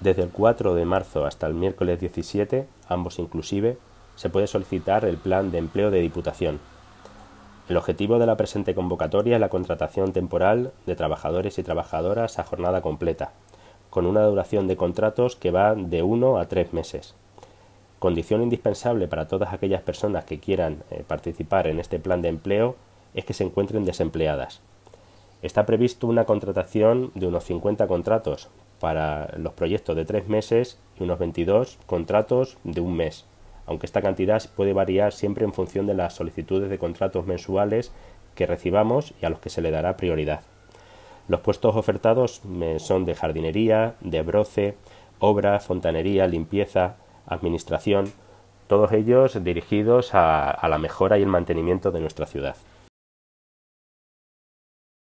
Desde el 4 de marzo hasta el miércoles 17, ambos inclusive, se puede solicitar el plan de empleo de Diputación. El objetivo de la presente convocatoria es la contratación temporal de trabajadores y trabajadoras a jornada completa, con una duración de contratos que va de 1 a 3 meses. Condición indispensable para todas aquellas personas que quieran eh, participar en este plan de empleo es que se encuentren desempleadas. Está previsto una contratación de unos 50 contratos, para los proyectos de tres meses y unos 22 contratos de un mes, aunque esta cantidad puede variar siempre en función de las solicitudes de contratos mensuales que recibamos y a los que se le dará prioridad. Los puestos ofertados eh, son de jardinería, de broce, obra, fontanería, limpieza, administración, todos ellos dirigidos a, a la mejora y el mantenimiento de nuestra ciudad.